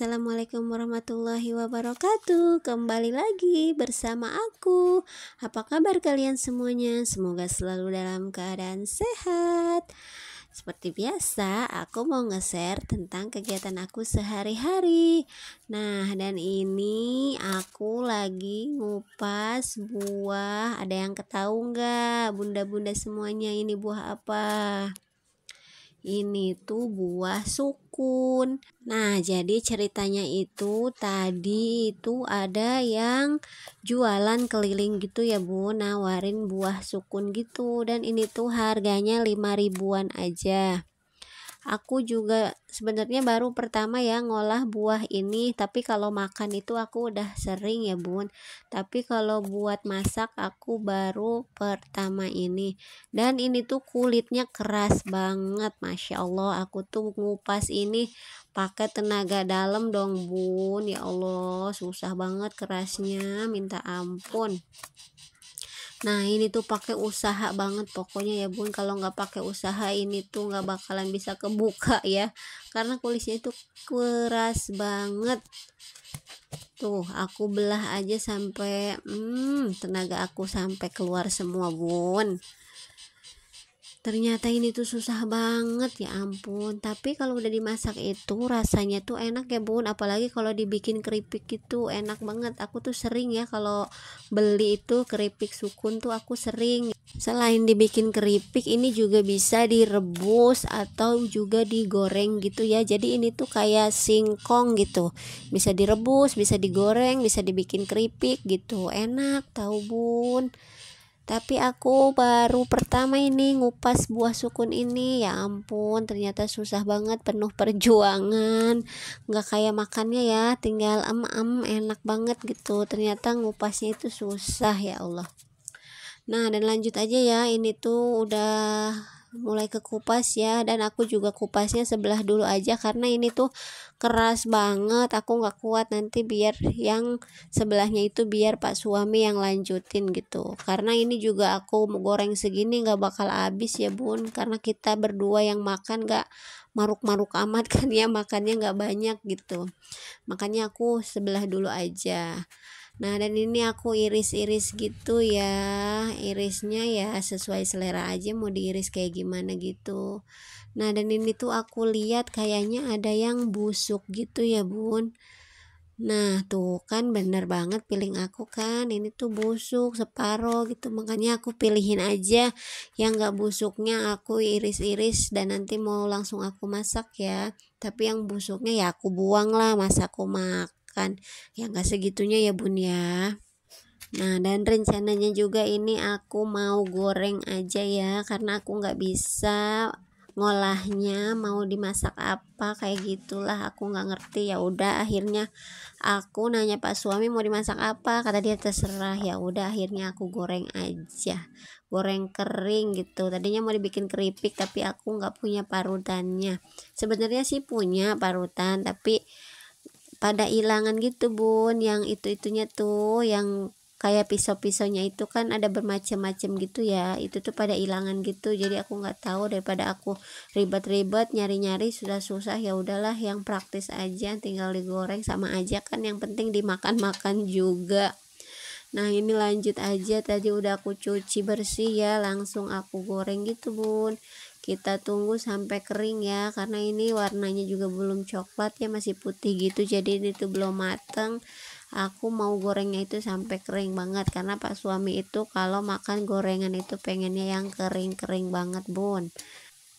Assalamualaikum warahmatullahi wabarakatuh Kembali lagi bersama aku Apa kabar kalian semuanya? Semoga selalu dalam keadaan sehat Seperti biasa, aku mau nge-share tentang kegiatan aku sehari-hari Nah, dan ini aku lagi ngupas buah Ada yang ketahu nggak? Bunda-bunda semuanya ini buah apa? Ini tuh buah suku dukun. Nah, jadi ceritanya itu tadi itu ada yang jualan keliling gitu ya, Bu, nawarin buah sukun gitu dan ini tuh harganya 5 ribuan aja aku juga sebenarnya baru pertama ya ngolah buah ini tapi kalau makan itu aku udah sering ya bun tapi kalau buat masak aku baru pertama ini dan ini tuh kulitnya keras banget masya Allah aku tuh ngupas ini pakai tenaga dalam dong bun ya Allah susah banget kerasnya minta ampun Nah ini tuh pakai usaha banget pokoknya ya bun kalau nggak pakai usaha ini tuh nggak bakalan bisa kebuka ya karena kulisnya itu keras banget tuh aku belah aja sampai hmm, tenaga aku sampai keluar semua bun ternyata ini tuh susah banget ya ampun tapi kalau udah dimasak itu rasanya tuh enak ya bun apalagi kalau dibikin keripik itu enak banget aku tuh sering ya kalau beli itu keripik sukun tuh aku sering selain dibikin keripik ini juga bisa direbus atau juga digoreng gitu ya jadi ini tuh kayak singkong gitu bisa direbus bisa digoreng bisa dibikin keripik gitu enak tau bun tapi aku baru pertama ini ngupas buah sukun ini ya ampun ternyata susah banget penuh perjuangan nggak kayak makannya ya tinggal em em enak banget gitu ternyata ngupasnya itu susah ya Allah nah dan lanjut aja ya ini tuh udah mulai ke kupas ya dan aku juga kupasnya sebelah dulu aja karena ini tuh keras banget aku nggak kuat nanti biar yang sebelahnya itu biar pak suami yang lanjutin gitu karena ini juga aku goreng segini nggak bakal habis ya bun karena kita berdua yang makan nggak maruk-maruk amat kan ya makannya nggak banyak gitu makanya aku sebelah dulu aja nah dan ini aku iris-iris gitu ya irisnya ya sesuai selera aja mau diiris kayak gimana gitu nah dan ini tuh aku lihat kayaknya ada yang busuk gitu ya bun Nah tuh kan bener banget pilih aku kan ini tuh busuk separuh gitu makanya aku pilihin aja yang gak busuknya aku iris-iris dan nanti mau langsung aku masak ya tapi yang busuknya ya aku buang lah masa aku makan yang ya nggak segitunya ya bun ya Nah dan rencananya juga ini aku mau goreng aja ya karena aku nggak bisa ngolahnya mau dimasak apa kayak gitulah aku nggak ngerti ya udah akhirnya aku nanya pak suami mau dimasak apa kata dia terserah ya udah akhirnya aku goreng aja goreng kering gitu tadinya mau dibikin keripik tapi aku nggak punya parutannya sebenarnya sih punya parutan tapi pada hilangan gitu bun yang itu-itunya tuh yang kayak pisau-pisaunya itu kan ada bermacam-macam gitu ya itu tuh pada hilangan gitu jadi aku nggak tahu daripada aku ribet-ribet nyari-nyari sudah susah ya udahlah yang praktis aja tinggal digoreng sama aja kan yang penting dimakan-makan juga nah ini lanjut aja tadi udah aku cuci bersih ya langsung aku goreng gitu bun kita tunggu sampai kering ya karena ini warnanya juga belum coklat ya masih putih gitu jadi ini tuh belum mateng aku mau gorengnya itu sampai kering banget karena pak suami itu kalau makan gorengan itu pengennya yang kering-kering banget bun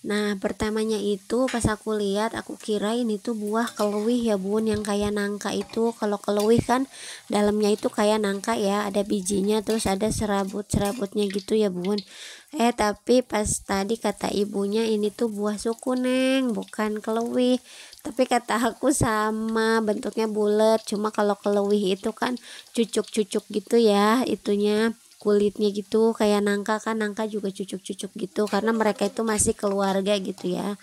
Nah pertamanya itu pas aku lihat aku kira ini tuh buah keluih ya bun yang kayak nangka itu kalau keluih kan dalamnya itu kayak nangka ya ada bijinya terus ada serabut-serabutnya gitu ya bun Eh tapi pas tadi kata ibunya ini tuh buah suku neng bukan kelewih Tapi kata aku sama bentuknya bulat Cuma kalau kelewih itu kan cucuk-cucuk gitu ya itunya kulitnya gitu kayak nangka kan nangka juga cucuk-cucuk gitu karena mereka itu masih keluarga gitu ya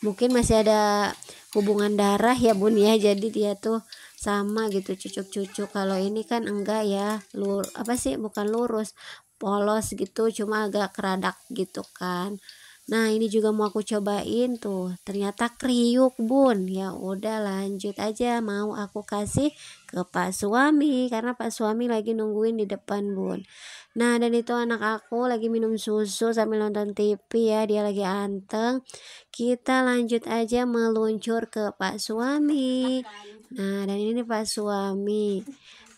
mungkin masih ada hubungan darah ya bun ya jadi dia tuh sama gitu cucuk-cucuk kalau ini kan enggak ya lur apa sih bukan lurus polos gitu cuma agak keradak gitu kan nah ini juga mau aku cobain tuh ternyata kriuk bun ya udah lanjut aja mau aku kasih ke pak suami karena pak suami lagi nungguin di depan bun nah dan itu anak aku lagi minum susu sambil nonton tv ya dia lagi anteng kita lanjut aja meluncur ke pak suami nah dan ini pak suami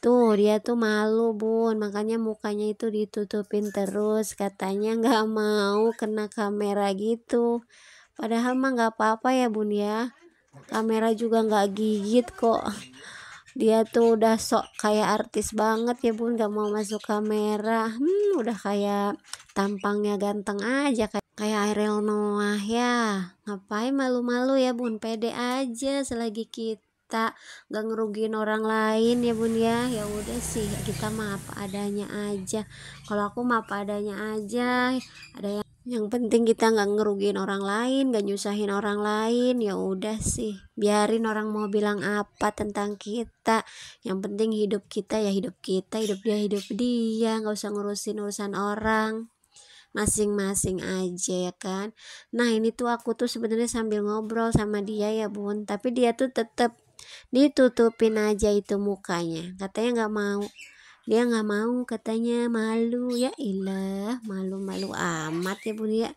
Tuh dia tuh malu bun makanya mukanya itu ditutupin terus katanya nggak mau kena kamera gitu. Padahal mah nggak apa-apa ya bun ya. Kamera juga nggak gigit kok. Dia tuh udah sok kayak artis banget ya bun nggak mau masuk kamera. Hmm udah kayak tampangnya ganteng aja kayak kayak Ariel Noah ya ngapain malu-malu ya bun pede aja selagi kita kita nggak ngerugiin orang lain ya bun ya ya udah sih kita maaf adanya aja kalau aku maaf adanya aja ada yang yang penting kita nggak ngerugiin orang lain nggak nyusahin orang lain ya udah sih biarin orang mau bilang apa tentang kita yang penting hidup kita ya hidup kita hidup dia hidup dia nggak usah ngurusin urusan orang masing-masing aja ya kan nah ini tuh aku tuh sebenarnya sambil ngobrol sama dia ya bun tapi dia tuh tetap ditutupin aja itu mukanya katanya nggak mau dia nggak mau katanya malu ya ilah malu malu amat ya bun ya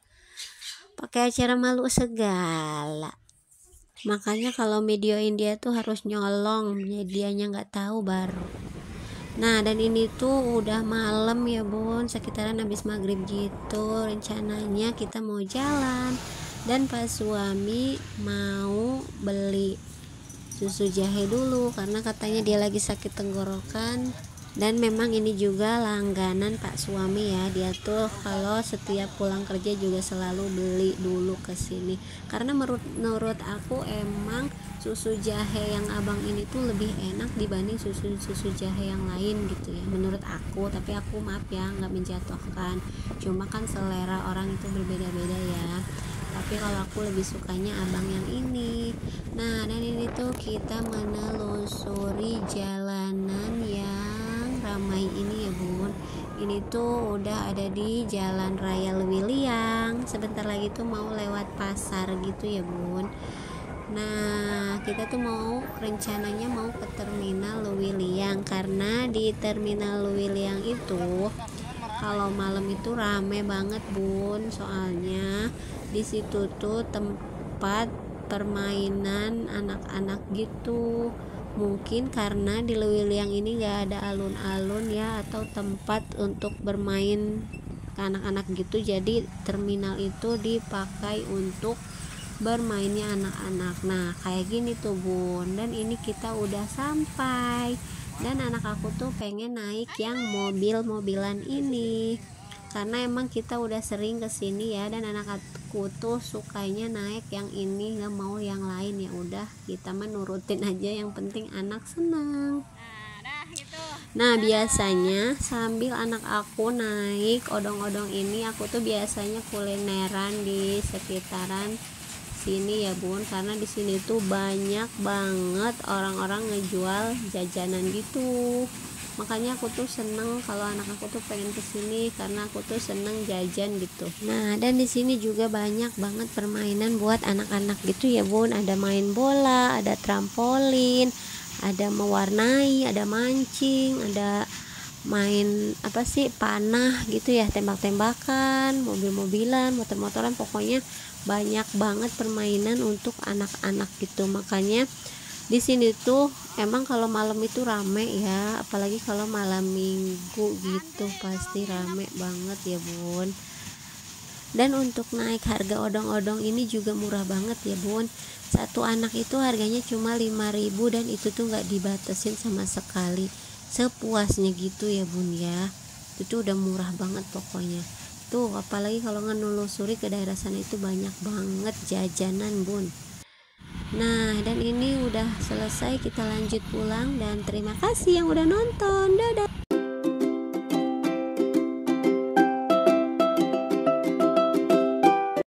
pakai acara malu segala makanya kalau videoin dia tuh harus nyolong ya dianya nggak tahu baru nah dan ini tuh udah malam ya bun sekitaran habis maghrib gitu rencananya kita mau jalan dan pas suami mau beli susu jahe dulu karena katanya dia lagi sakit tenggorokan dan memang ini juga langganan pak suami ya dia tuh kalau setiap pulang kerja juga selalu beli dulu ke sini karena menurut menurut aku emang susu jahe yang abang ini tuh lebih enak dibanding susu susu jahe yang lain gitu ya menurut aku tapi aku maaf ya nggak menjatuhkan cuma kan selera orang itu berbeda-beda ya tapi kalau aku lebih sukanya abang yang ini nah dan ini tuh kita menelusuri jalanan yang ramai ini ya bun ini tuh udah ada di jalan raya Lewiliang sebentar lagi tuh mau lewat pasar gitu ya bun Nah, kita tuh mau rencananya mau ke terminal Lewiliang karena di terminal Lewiliang itu kalau malam itu rame banget bun soalnya di situ tuh tempat permainan anak-anak gitu mungkin karena di Lewiliang ini gak ada alun-alun ya atau tempat untuk bermain ke anak-anak gitu jadi terminal itu dipakai untuk bermainnya anak-anak nah kayak gini tuh bun dan ini kita udah sampai dan anak aku tuh pengen naik yang mobil-mobilan ini karena emang kita udah sering kesini ya dan anak aku tuh sukanya naik yang ini nggak mau yang lain ya udah kita menurutin aja yang penting anak senang nah, gitu. nah biasanya sambil anak aku naik odong-odong ini aku tuh biasanya kulineran di sekitaran sini ya bun karena di sini tuh banyak banget orang-orang ngejual jajanan gitu makanya aku tuh seneng kalau anak aku tuh pengen kesini karena aku tuh seneng jajan gitu nah dan di sini juga banyak banget permainan buat anak-anak gitu ya bun ada main bola ada trampolin ada mewarnai ada mancing ada main apa sih panah gitu ya tembak-tembakan mobil-mobilan motor-motoran pokoknya banyak banget permainan untuk anak-anak gitu makanya di sini tuh emang kalau malam itu rame ya apalagi kalau malam minggu gitu pasti rame banget ya bun dan untuk naik harga odong-odong ini juga murah banget ya bun satu anak itu harganya cuma 5000 dan itu tuh nggak dibatasin sama sekali sepuasnya gitu ya bun ya itu tuh udah murah banget pokoknya tuh apalagi kalau ngenelusuri ke daerah sana itu banyak banget jajanan bun nah dan ini udah selesai kita lanjut pulang dan terima kasih yang udah nonton dadah